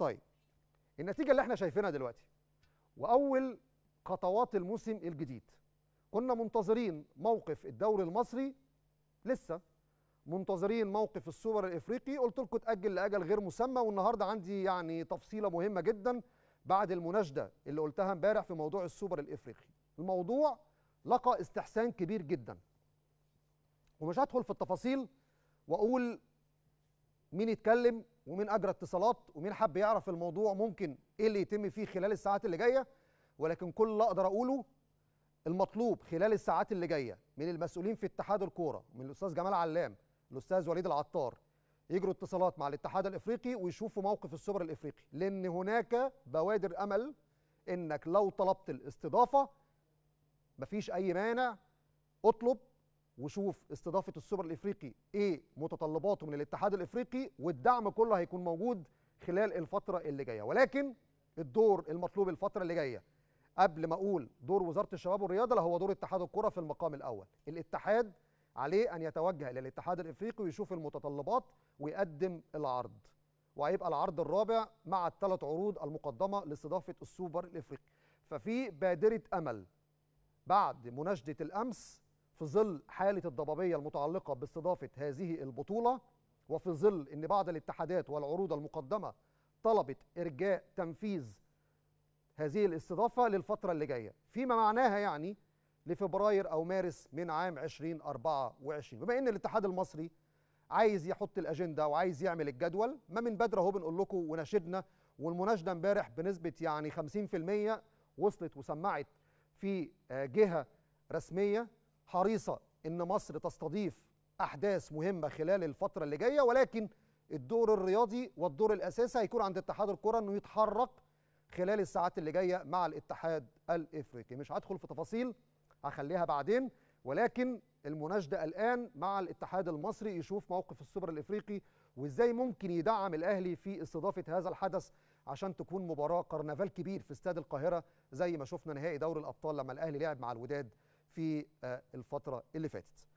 طيب النتيجه اللي احنا شايفينها دلوقتي واول خطوات الموسم الجديد كنا منتظرين موقف الدوري المصري لسه منتظرين موقف السوبر الافريقي قلت لكم تاجل لاجل غير مسمى والنهارده عندي يعني تفصيله مهمه جدا بعد المناشده اللي قلتها امبارح في موضوع السوبر الافريقي الموضوع لقى استحسان كبير جدا ومش هدخل في التفاصيل واقول مين يتكلم ومين اجرى اتصالات ومين حب يعرف الموضوع ممكن ايه اللي يتم فيه خلال الساعات اللي جايه ولكن كل اللي اقدر اقوله المطلوب خلال الساعات اللي جايه من المسؤولين في اتحاد الكوره من الاستاذ جمال علام الاستاذ وليد العطار يجروا اتصالات مع الاتحاد الافريقي ويشوفوا موقف السوبر الافريقي لان هناك بوادر امل انك لو طلبت الاستضافه مفيش اي مانع اطلب وشوف استضافه السوبر الافريقي ايه متطلباته من الاتحاد الافريقي والدعم كله هيكون موجود خلال الفتره اللي جايه ولكن الدور المطلوب الفتره اللي جايه قبل ما اقول دور وزاره الشباب والرياضه لا هو دور اتحاد الكره في المقام الاول الاتحاد عليه ان يتوجه الى الاتحاد الافريقي ويشوف المتطلبات ويقدم العرض وهيبقى العرض الرابع مع الثلاث عروض المقدمه لاستضافه السوبر الافريقي ففي بادره امل بعد مناشده الامس في ظل حالة الضبابية المتعلقة باستضافة هذه البطولة وفي ظل أن بعض الاتحادات والعروض المقدمة طلبت إرجاء تنفيذ هذه الاستضافة للفترة اللي جاية فيما معناها يعني لفبراير أو مارس من عام 2024 بما أن الاتحاد المصري عايز يحط الأجندة وعايز يعمل الجدول ما من بدرة اهو بنقول لكم وناشدنا والمناشدة امبارح بنسبة يعني 50% وصلت وسمعت في آه، جهة رسمية حريصه ان مصر تستضيف احداث مهمه خلال الفتره اللي جايه ولكن الدور الرياضي والدور الاساسي هيكون عند اتحاد الكره انه يتحرك خلال الساعات اللي جايه مع الاتحاد الافريقي مش هدخل في تفاصيل هخليها بعدين ولكن المناشده الان مع الاتحاد المصري يشوف موقف السوبر الافريقي وازاي ممكن يدعم الاهلي في استضافه هذا الحدث عشان تكون مباراه كرنفال كبير في استاد القاهره زي ما شفنا نهائي دوري الابطال لما الاهلي لعب مع الوداد في آه، الفتره اللي فاتت